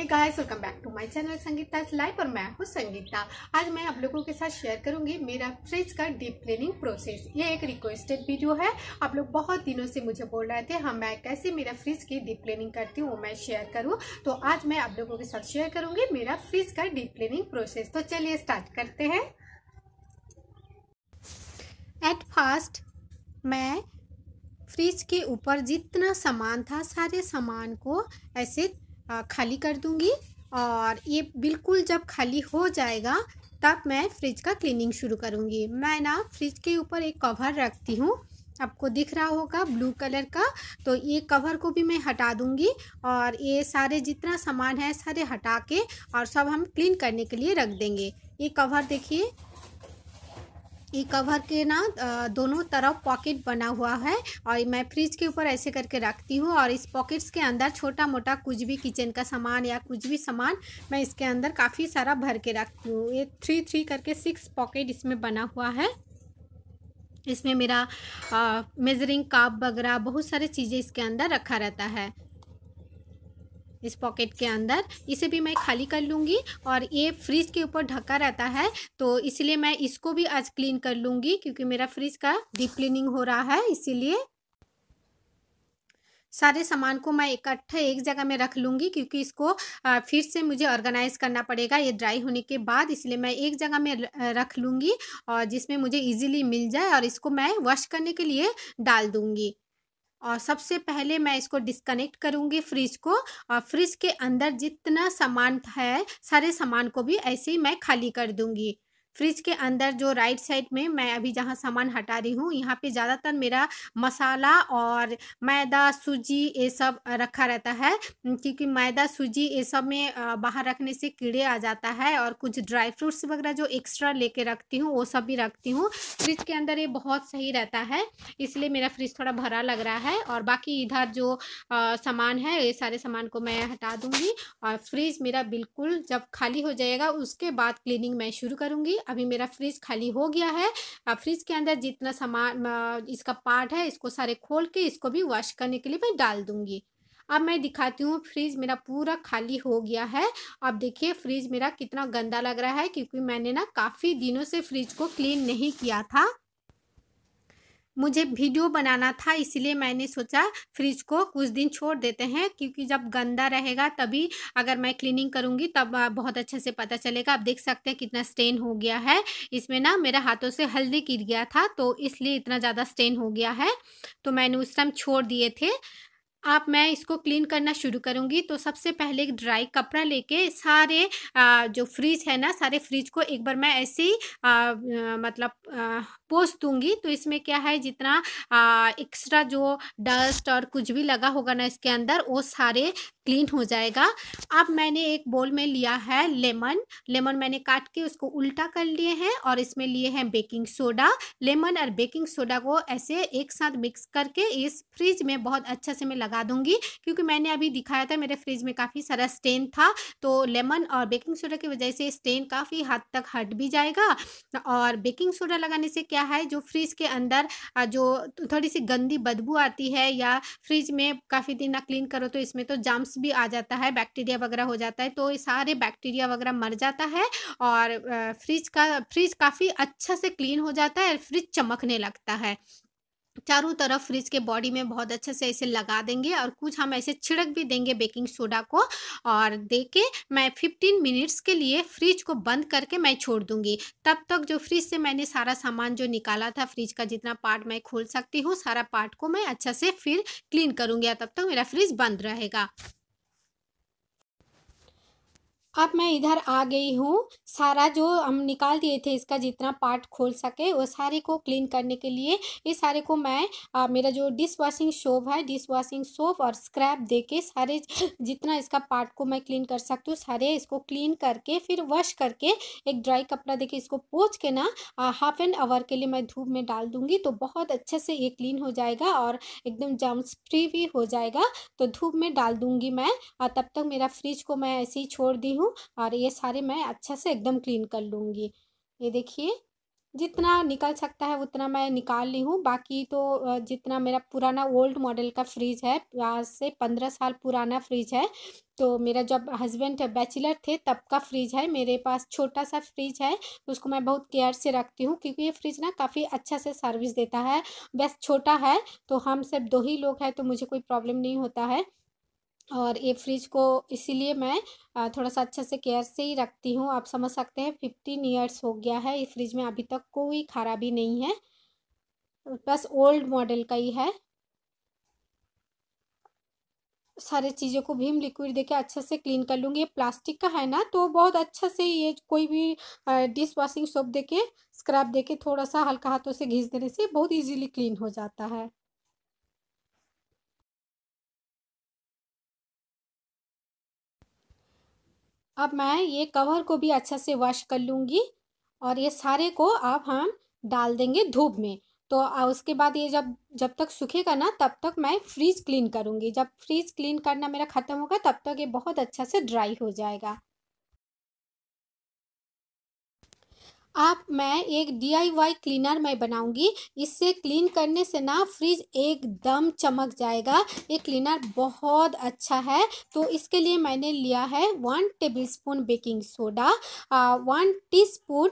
hey guys welcome back to my channel Sangeeta live और मैं हूँ संगीता आज मैं आप लोगों के साथ शेयर करूंगी मेरा फ्रिज का डीप क्लीनिंग प्रोसेस ये एक रिक्वेस्टेड वीडियो है आप लोग बहुत दिनों से मुझे बोल रहे थे हम हाँ, मैं कैसे मेरा फ्रिज की डीप क्लीनिंग करती हूँ वो मैं शेयर करूँ तो आज मैं आप लोगों के साथ शेयर करूंगी मेरा फ्रिज का डीप क्लीनिंग प्रोसेस तो चलिए स्टार्ट करते हैं एट फास्ट मैं फ्रिज के ऊपर जितना सामान था सारे सामान को ऐसे खाली कर दूँगी और ये बिल्कुल जब खाली हो जाएगा तब मैं फ्रिज का क्लीनिंग शुरू करूँगी मैं ना फ्रिज के ऊपर एक कवर रखती हूँ आपको दिख रहा होगा ब्लू कलर का तो ये कवर को भी मैं हटा दूँगी और ये सारे जितना सामान है सारे हटा के और सब हम क्लीन करने के लिए रख देंगे ये कवर देखिए ये कवर के ना दोनों तरफ पॉकेट बना हुआ है और मैं फ्रिज के ऊपर ऐसे करके रखती हूँ और इस पॉकेट्स के अंदर छोटा मोटा कुछ भी किचन का सामान या कुछ भी सामान मैं इसके अंदर काफ़ी सारा भर के रखती हूँ ये थ्री थ्री करके सिक्स पॉकेट इसमें बना हुआ है इसमें मेरा मेज़रिंग काप वगैरह बहुत सारी चीज़ें इसके अंदर रखा रहता है इस पॉकेट के अंदर इसे भी मैं खाली कर लूँगी और ये फ्रिज के ऊपर ढका रहता है तो इसलिए मैं इसको भी आज क्लीन कर लूँगी क्योंकि मेरा फ्रिज का डीप क्लीनिंग हो रहा है इसीलिए सारे सामान को मैं इकट्ठे एक, एक जगह में रख लूँगी क्योंकि इसको फिर से मुझे ऑर्गेनाइज करना पड़ेगा ये ड्राई होने के बाद इसलिए मैं एक जगह में रख लूँगी और जिसमें मुझे इजीली मिल जाए और इसको मैं वॉश करने के लिए डाल दूँगी और सबसे पहले मैं इसको डिस्कनेक्ट करूँगी फ्रिज को और फ्रिज के अंदर जितना सामान है सारे सामान को भी ऐसे ही मैं खाली कर दूँगी फ्रिज के अंदर जो राइट साइड में मैं अभी जहाँ सामान हटा रही हूँ यहाँ पे ज़्यादातर मेरा मसाला और मैदा सूजी ये सब रखा रहता है क्योंकि मैदा सूजी ये सब में बाहर रखने से कीड़े आ जाता है और कुछ ड्राई फ्रूट्स वगैरह जो एक्स्ट्रा लेके रखती हूँ वो सब भी रखती हूँ फ्रिज के अंदर ये बहुत सही रहता है इसलिए मेरा फ्रिज थोड़ा भरा लग रहा है और बाकी इधर जो सामान है ये सारे सामान को मैं हटा दूँगी और फ्रिज मेरा बिल्कुल जब खाली हो जाएगा उसके बाद क्लीनिंग मैं शुरू करूँगी अभी मेरा फ्रिज खाली हो गया है अब फ्रिज के अंदर जितना सामान इसका पार्ट है इसको सारे खोल के इसको भी वॉश करने के लिए मैं डाल दूँगी अब मैं दिखाती हूँ फ्रिज मेरा पूरा खाली हो गया है अब देखिए फ्रिज मेरा कितना गंदा लग रहा है क्योंकि मैंने ना काफ़ी दिनों से फ्रिज को क्लीन नहीं किया था मुझे वीडियो बनाना था इसलिए मैंने सोचा फ्रिज को कुछ दिन छोड़ देते हैं क्योंकि जब गंदा रहेगा तभी अगर मैं क्लीनिंग करूंगी तब बहुत अच्छे से पता चलेगा आप देख सकते हैं कितना स्टेन हो गया है इसमें ना मेरे हाथों से हल्दी गिर गया था तो इसलिए इतना ज़्यादा स्टेन हो गया है तो मैंने उस टाइम छोड़ दिए थे आप मैं इसको क्लीन करना शुरू करूँगी तो सबसे पहले एक ड्राई कपड़ा लेके सारे जो फ्रिज है ना सारे फ्रिज को एक बार मैं ऐसे ही मतलब पोस दूंगी तो इसमें क्या है जितना एक्स्ट्रा जो डस्ट और कुछ भी लगा होगा ना इसके अंदर वो सारे क्लीन हो जाएगा अब मैंने एक बोल में लिया है लेमन लेमन मैंने काट के उसको उल्टा कर लिए हैं और इसमें लिए हैं बेकिंग सोडा लेमन और बेकिंग सोडा को ऐसे एक साथ मिक्स करके इस फ्रिज में बहुत अच्छा से मैं लगा दूंगी क्योंकि मैंने अभी दिखाया था मेरे फ्रिज में काफ़ी सारा स्टेन था तो लेमन और बेकिंग सोडा की वजह से स्टेन काफ़ी हद तक हट भी जाएगा और बेकिंग सोडा लगाने से क्या किया है जो फ्रिज के अंदर जो तो थोड़ी सी गंदी बदबू आती है या फ्रिज में काफ़ी दिन ना क्लीन करो तो इसमें तो जाम्स भी आ जाता है बैक्टीरिया वगैरह हो जाता है तो सारे बैक्टीरिया वगैरह मर जाता है और फ्रिज का फ्रिज काफ़ी अच्छा से क्लीन हो जाता है और फ्रिज चमकने लगता है चारों तरफ फ्रिज के बॉडी में बहुत अच्छे से ऐसे लगा देंगे और कुछ हम ऐसे छिड़क भी देंगे बेकिंग सोडा को और दे के मैं 15 मिनट्स के लिए फ्रिज को बंद करके मैं छोड़ दूंगी तब तक जो फ्रिज से मैंने सारा सामान जो निकाला था फ्रिज का जितना पार्ट मैं खोल सकती हूँ सारा पार्ट को मैं अच्छा से फिर क्लीन करूँगी तब तक मेरा फ्रिज बंद रहेगा अब मैं इधर आ गई हूँ सारा जो हम निकाल दिए थे इसका जितना पार्ट खोल सके वो सारे को क्लीन करने के लिए ये सारे को मैं आ, मेरा जो डिश वॉशिंग सोप है डिश वॉशिंग सोप और स्क्रैप दे के सारे जितना इसका पार्ट को मैं क्लीन कर सकती हूँ सारे इसको क्लीन करके फिर वॉश करके एक ड्राई कपड़ा देके इसको पोच के ना हाफ एंड आवर के लिए मैं धूप में डाल दूँगी तो बहुत अच्छे से ये क्लीन हो जाएगा और एकदम जम्स फ्री भी हो जाएगा तो धूप में डाल दूँगी मैं तब तक मेरा फ्रिज को मैं ऐसे ही छोड़ दी हूँ और ये सारे मैं अच्छे से एकदम क्लीन कर लूँगी ये देखिए जितना निकल सकता है उतना मैं निकाल ली हूँ बाकी तो जितना मेरा पुराना ओल्ड मॉडल का फ्रिज है आज से पंद्रह साल पुराना फ्रिज है तो मेरा जब हस्बैंड बैचलर थे तब का फ्रिज है मेरे पास छोटा सा फ्रिज है उसको मैं बहुत केयर से रखती हूँ क्योंकि ये फ्रिज ना काफ़ी अच्छा से सर्विस देता है बस छोटा है तो हम सिर्फ दो ही लोग हैं तो मुझे कोई प्रॉब्लम नहीं होता है और ये फ्रिज को इसीलिए मैं थोड़ा सा अच्छे से केयर से ही रखती हूँ आप समझ सकते हैं फिफ्टीन ईयर्स हो गया है ये फ्रिज में अभी तक कोई खराबी नहीं है बस ओल्ड मॉडल का ही है सारे चीज़ों को भीम लिक्विड देके अच्छे से क्लीन कर लूँगी ये प्लास्टिक का है ना तो बहुत अच्छा से ये कोई भी डिश वॉशिंग सोप देके स्क्रब देके थोड़ा सा हल्का हाथों से घिस देने से बहुत इजीली क्लीन हो जाता है अब मैं ये कवर को भी अच्छा से वॉश कर लूँगी और ये सारे को अब हम डाल देंगे धूप में तो उसके बाद ये जब जब तक सूखेगा ना तब तक मैं फ्रीज क्लीन करूँगी जब फ्रिज क्लीन करना मेरा ख़त्म होगा तब तक ये बहुत अच्छा से ड्राई हो जाएगा आप मैं एक डीआईवाई क्लीनर मैं बनाऊंगी इससे क्लीन करने से ना फ्रिज एकदम चमक जाएगा ये क्लीनर बहुत अच्छा है तो इसके लिए मैंने लिया है one tablespoon baking soda one teaspoon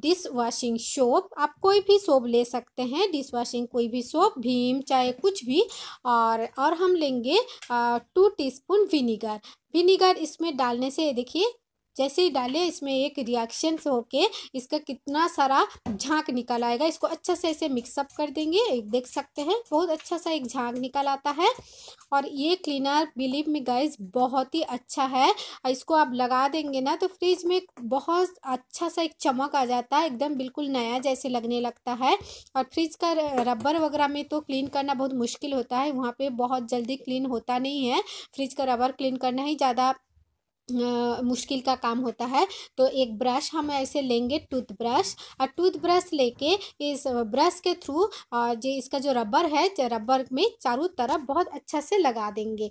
dish washing soap आप कोई भी सोप ले सकते हैं डिश वॉशिंग कोई भी सोप भीम चाहे कुछ भी और और हम लेंगे two teaspoon vinegar vinegar इसमें डालने से देखिए जैसे ही डाले इसमें एक रिएक्शन से होके इसका कितना सारा झाँक निकल आएगा इसको अच्छा से ऐसे मिक्सअप कर देंगे देख सकते हैं बहुत अच्छा सा एक झाँक निकल आता है और ये क्लीनर बिलीव में गाइस बहुत ही अच्छा है इसको आप लगा देंगे ना तो फ्रिज में बहुत अच्छा सा एक चमक आ जाता है एकदम बिल्कुल नया जैसे लगने लगता है और फ्रिज का रबर वगैरह में तो क्लीन करना बहुत मुश्किल होता है वहाँ पे बहुत जल्दी क्लीन होता नहीं है फ्रिज का रबर क्लीन करना ही ज़्यादा मुश्किल का काम होता है तो एक ब्रश हम ऐसे लेंगे टूथ ब्रश और टूथ ब्रश लेके इस ब्रश के थ्रू जो इसका जो रबर है रबर में चारों तरफ बहुत अच्छा से लगा देंगे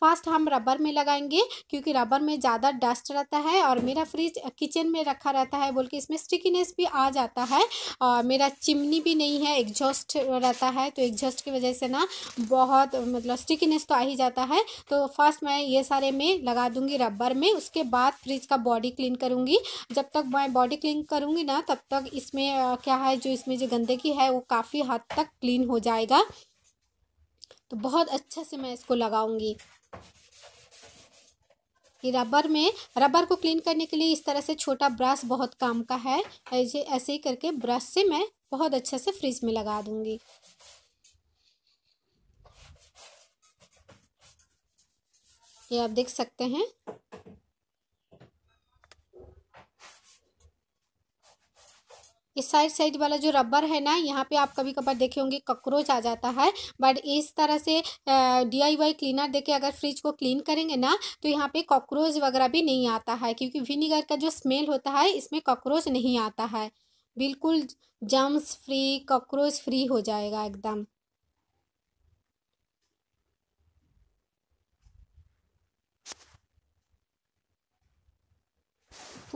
फर्स्ट हम रबर में लगाएंगे क्योंकि रबर में ज़्यादा डस्ट रहता है और मेरा फ्रिज किचन में रखा रहता है बोल के इसमें स्टिकीनेस भी आ जाता है और मेरा चिमनी भी नहीं है एग्जॉस्ट रहता है तो एग्जॉस्ट की वजह से ना बहुत मतलब स्टिकीनेस तो आ ही जाता है तो फर्स्ट मैं ये सारे में लगा दूँगी रबर में उसके बाद फ्रिज का बॉडी क्लीन करूँगी जब तक मैं बॉडी क्लीन करूँगी ना तब तक इसमें क्या है जो इसमें जो गंदगी है वो काफ़ी हद तक क्लीन हो जाएगा तो बहुत अच्छे से मैं इसको लगाऊंगी रबर में रबर को क्लीन करने के लिए इस तरह से छोटा ब्रश बहुत काम का है ऐसे ऐसे ही करके ब्रश से मैं बहुत अच्छे से फ्रिज में लगा दूंगी ये आप देख सकते हैं ये साइड साइड वाला जो रबर है ना यहाँ पे आप कभी कभार देखे होंगे कॉकरोच आ जाता है बट इस तरह से डी आई वाई क्लीनर देके अगर फ्रिज को क्लीन करेंगे ना तो यहाँ पे कॉकरोच वगैरह भी नहीं आता है क्योंकि विनीगर का जो स्मेल होता है इसमें कॉकरोच नहीं आता है बिल्कुल जम्स फ्री कॉकरोच फ्री हो जाएगा एकदम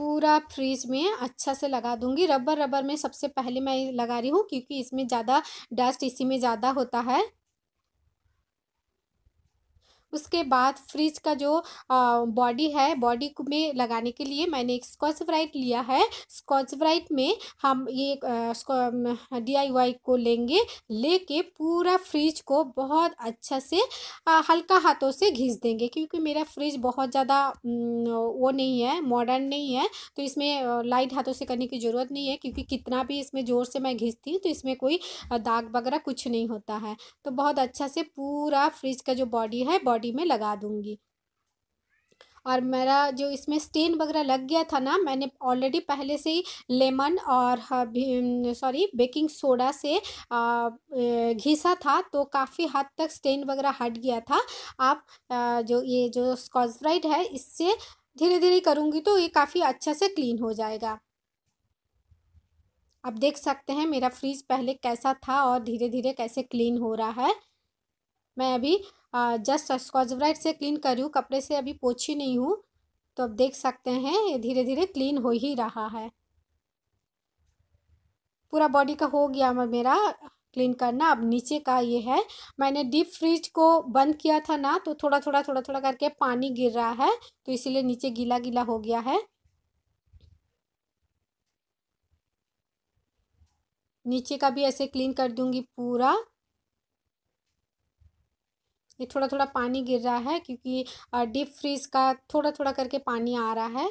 पूरा फ्रीज में अच्छा से लगा दूंगी रबर रबर में सबसे पहले मैं लगा रही हूँ क्योंकि इसमें ज़्यादा डस्ट इसी में ज़्यादा होता है उसके बाद फ्रिज का जो बॉडी है बॉडी में लगाने के लिए मैंने एक स्कॉच ब्राइट लिया है स्कॉच ब्राइट में हम ये डी को लेंगे लेके पूरा फ्रिज को बहुत अच्छा से आ, हल्का हाथों से घिस देंगे क्योंकि मेरा फ्रिज बहुत ज़्यादा वो नहीं है मॉडर्न नहीं है तो इसमें लाइट हाथों से करने की ज़रूरत नहीं है क्योंकि कितना भी इसमें ज़ोर से मैं घिसती हूँ तो इसमें कोई दाग वगैरह कुछ नहीं होता है तो बहुत अच्छा से पूरा फ्रिज का जो बॉडी है बॉडी बॉडी में लगा दूंगी और मेरा जो इसमें स्टेन वगैरह लग गया था ना मैंने ऑलरेडी पहले से ही लेमन और सॉरी बेकिंग सोडा से घिसा था तो काफ़ी हद तक स्टेन वगैरह हट गया था आप आ, जो ये जो स्कॉच है इससे धीरे धीरे करूँगी तो ये काफ़ी अच्छा से क्लीन हो जाएगा आप देख सकते हैं मेरा फ्रिज पहले कैसा था और धीरे धीरे कैसे क्लीन हो रहा है मैं अभी जस्ट स्कॉच ब्राइट से क्लीन कर रही हूँ कपड़े से अभी पोछी नहीं हूँ तो अब देख सकते हैं ये धीरे धीरे क्लीन हो ही रहा है पूरा बॉडी का हो गया मेरा क्लीन करना अब नीचे का ये है मैंने डीप फ्रिज को बंद किया था ना तो थोड़ा थोड़ा थोड़ा थोड़ा करके पानी गिर रहा है तो इसीलिए नीचे गीला गीला हो गया है नीचे का भी ऐसे क्लीन कर दूंगी पूरा ये थोड़ा थोड़ा पानी गिर रहा है क्योंकि डीप फ्रीज का थोड़ा थोड़ा करके पानी आ रहा है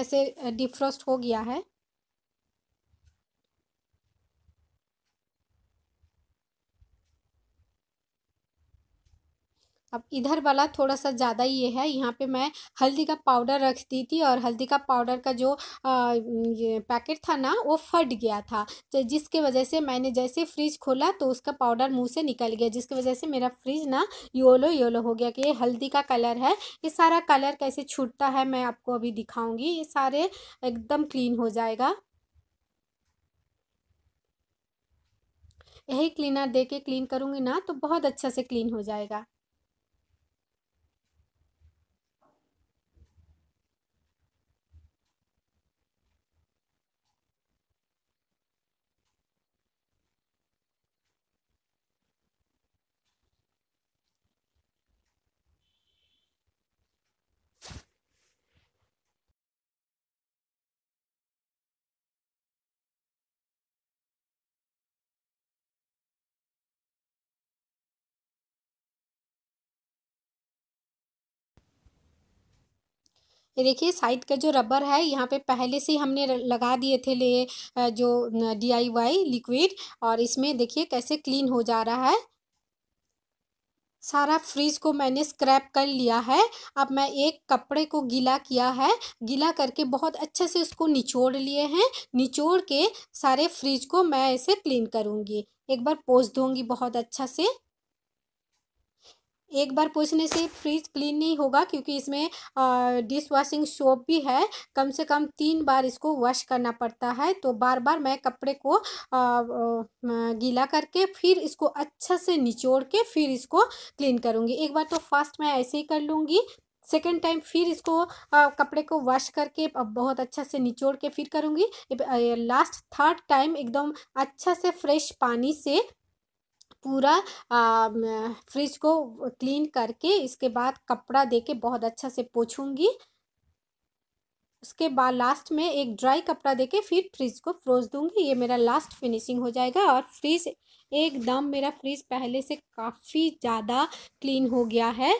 ऐसे डिफ्रॉस्ट हो गया है अब इधर वाला थोड़ा सा ज़्यादा ये है यहाँ पे मैं हल्दी का पाउडर रख दी थी और हल्दी का पाउडर का जो आ, ये पैकेट था ना वो फट गया था तो जिसके वजह से मैंने जैसे फ्रिज खोला तो उसका पाउडर मुंह से निकल गया जिसकी वजह से मेरा फ्रिज ना योलो योलो हो गया कि ये हल्दी का कलर है ये सारा कलर कैसे छूटता है मैं आपको अभी दिखाऊँगी ये सारे एकदम क्लीन हो जाएगा यही क्लीनर दे के क्लीन करूँगी ना तो बहुत अच्छा से क्लीन हो जाएगा ये देखिए साइड का जो रबर है यहाँ पे पहले से हमने लगा दिए थे ले जो डीआईवाई लिक्विड और इसमें देखिए कैसे क्लीन हो जा रहा है सारा फ्रिज को मैंने स्क्रैप कर लिया है अब मैं एक कपड़े को गीला किया है गीला करके बहुत अच्छे से उसको निचोड़ लिए हैं निचोड़ के सारे फ्रिज को मैं इसे क्लीन करूँगी एक बार पोस दूँगी बहुत अच्छा से एक बार पूछने से फ्रिज क्लीन नहीं होगा क्योंकि इसमें डिश वॉशिंग सोप भी है कम से कम तीन बार इसको वॉश करना पड़ता है तो बार बार मैं कपड़े को आ, आ, गीला करके फिर इसको अच्छा से निचोड़ के फिर इसको क्लीन करूँगी एक बार तो फर्स्ट मैं ऐसे ही कर लूँगी सेकेंड टाइम फिर इसको आ, कपड़े को वॉश करके अब बहुत अच्छा से निचोड़ के फिर करूँगी लास्ट थर्ड टाइम एकदम अच्छा से फ्रेश पानी से पूरा फ्रिज को क्लीन करके इसके बाद कपड़ा दे के बहुत अच्छा से पोछूंगी उसके बाद लास्ट में एक ड्राई कपड़ा दे के फिर फ्रिज को फ्रोज दूंगी ये मेरा लास्ट फिनिशिंग हो जाएगा और फ्रिज एकदम मेरा फ्रिज पहले से काफ़ी ज़्यादा क्लीन हो गया है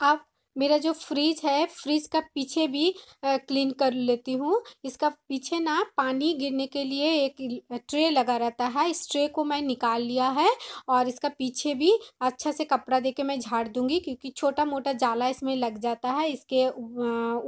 up मेरा जो फ्रिज है फ्रिज का पीछे भी क्लीन कर लेती हूँ इसका पीछे ना पानी गिरने के लिए एक ट्रे लगा रहता है इस ट्रे को मैं निकाल लिया है और इसका पीछे भी अच्छा से कपड़ा दे के मैं झाड़ दूँगी क्योंकि छोटा मोटा जाला इसमें लग जाता है इसके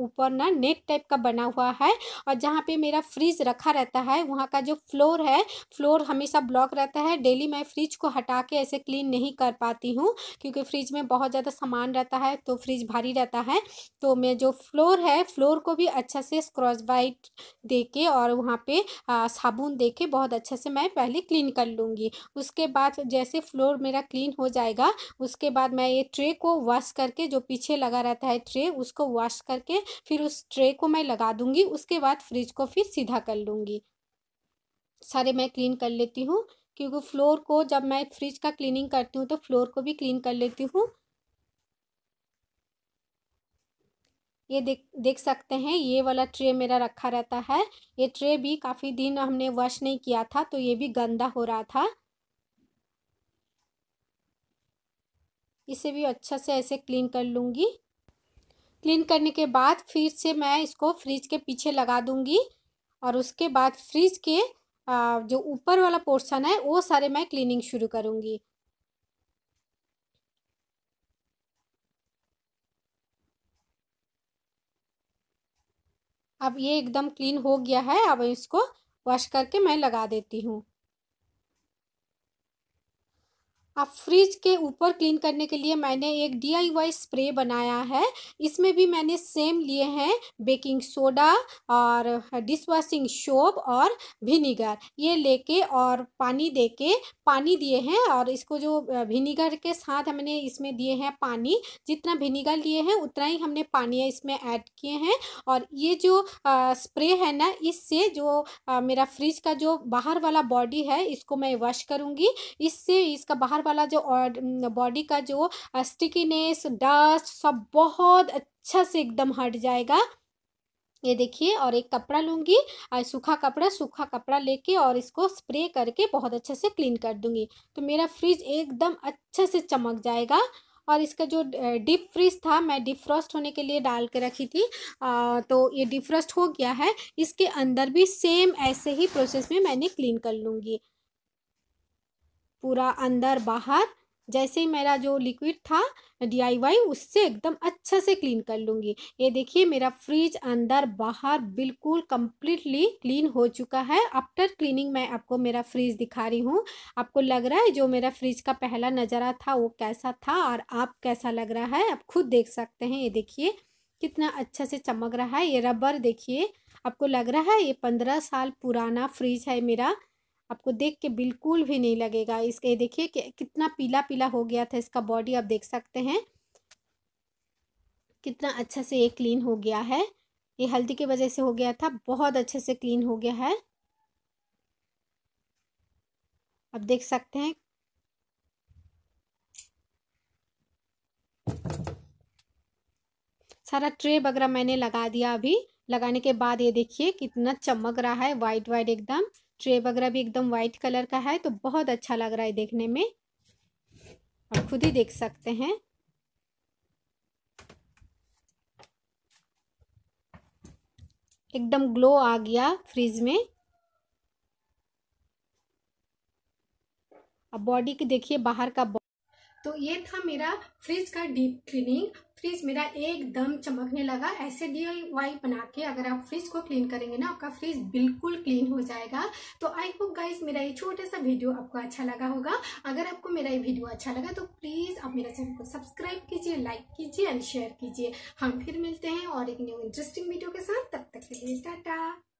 ऊपर ना नेट टाइप का बना हुआ है और जहाँ पर मेरा फ्रिज रखा रहता है वहाँ का जो फ्लोर है फ्लोर हमेशा ब्लॉक रहता है डेली मैं फ्रिज को हटा के ऐसे क्लीन नहीं कर पाती हूँ क्योंकि फ्रिज में बहुत ज़्यादा सामान रहता है तो फ्रिज भारी रहता है तो मैं जो फ्लोर है फ्लोर को भी अच्छा से स्क्रॉच वाइट दे के और वहाँ पे साबुन दे के बहुत अच्छे से मैं पहले क्लीन कर लूँगी उसके बाद जैसे फ्लोर मेरा क्लीन हो जाएगा उसके बाद मैं ये ट्रे को वॉश करके जो पीछे लगा रहता है ट्रे उसको वॉश करके फिर उस ट्रे को मैं लगा दूँगी उसके बाद फ्रिज को फिर सीधा कर लूँगी सारे मैं क्लीन कर लेती हूँ क्योंकि फ्लोर को जब मैं फ्रिज का क्लीनिंग करती हूँ तो फ्लोर को भी क्लीन कर लेती हूँ ये देख देख सकते हैं ये वाला ट्रे मेरा रखा रहता है ये ट्रे भी काफ़ी दिन हमने वॉश नहीं किया था तो ये भी गंदा हो रहा था इसे भी अच्छा से ऐसे क्लीन कर लूँगी क्लीन करने के बाद फिर से मैं इसको फ्रिज के पीछे लगा दूँगी और उसके बाद फ्रिज के जो ऊपर वाला पोर्शन है वो सारे मैं क्लीनिंग शुरू करूँगी अब ये एकदम क्लीन हो गया है अब इसको वॉश करके मैं लगा देती हूँ अब फ्रिज के ऊपर क्लीन करने के लिए मैंने एक डी स्प्रे बनाया है इसमें भी मैंने सेम लिए हैं बेकिंग सोडा और डिश वॉशिंग शोप और विनीगर ये लेके और पानी दे के पानी दिए हैं और इसको जो विनीगर के साथ हमने इसमें दिए हैं पानी जितना विनीगर लिए हैं उतना ही हमने पानी इसमें ऐड किए हैं और ये जो आ, स्प्रे है ना इससे जो आ, मेरा फ्रिज का जो बाहर वाला बॉडी है इसको मैं वॉश करूँगी इससे इसका बाहर वाला जो बॉडी का जो स्टिकीनेस डस्ट सब बहुत अच्छा से एकदम हट जाएगा ये देखिए और एक कपड़ा लूँगी और सूखा कपड़ा सूखा कपड़ा लेके और इसको स्प्रे करके बहुत अच्छे से क्लीन कर दूँगी तो मेरा फ्रिज एकदम अच्छे से चमक जाएगा और इसका जो डीप फ्रिज था मैं डिफ्रॉस्ट होने के लिए डाल के रखी थी आ, तो ये डिफ्रॉस्ट हो गया है इसके अंदर भी सेम ऐसे ही प्रोसेस में मैंने क्लीन कर लूँगी पूरा अंदर बाहर जैसे ही मेरा जो लिक्विड था डीआईवाई उससे एकदम अच्छा से क्लीन कर लूँगी ये देखिए मेरा फ्रिज अंदर बाहर बिल्कुल कम्प्लीटली क्लीन हो चुका है आफ्टर क्लीनिंग मैं आपको मेरा फ्रिज दिखा रही हूँ आपको लग रहा है जो मेरा फ्रिज का पहला नज़ारा था वो कैसा था और आप कैसा लग रहा है आप खुद देख सकते हैं ये देखिए कितना अच्छा से चमक रहा है ये रबर देखिए आपको लग रहा है ये पंद्रह साल पुराना फ्रिज है मेरा आपको देख के बिल्कुल भी नहीं लगेगा इसके देखिए कि कितना पीला पीला हो गया था इसका बॉडी आप देख सकते हैं कितना अच्छा से ये क्लीन हो गया है ये हल्दी की वजह से हो गया था बहुत अच्छे से क्लीन हो गया है आप देख सकते हैं सारा ट्रे वगैरह मैंने लगा दिया अभी लगाने के बाद ये देखिए कितना चमक रहा है वाइट वाइट एकदम ट्रे वगैरह भी एकदम वाइट कलर का है तो बहुत अच्छा लग रहा है देखने में आप खुद ही देख सकते हैं एकदम ग्लो आ गया फ्रिज में अब बॉडी की देखिए बाहर का तो ये था मेरा फ्रिज का डीप क्लीनिंग फ्रिज मेरा एकदम चमकने लगा ऐसे डी वाई बना के अगर आप फ्रिज को क्लीन करेंगे ना आपका फ्रिज बिल्कुल क्लीन हो जाएगा तो आई होप गाइज मेरा ये छोटा सा वीडियो आपको अच्छा लगा होगा अगर आपको मेरा ये वीडियो अच्छा लगा तो प्लीज़ आप मेरा चैनल को सब्सक्राइब कीजिए लाइक कीजिए एंड शेयर कीजिए हम फिर मिलते हैं और एक न्यू इंटरेस्टिंग वीडियो के साथ तब तक के लिए टाटा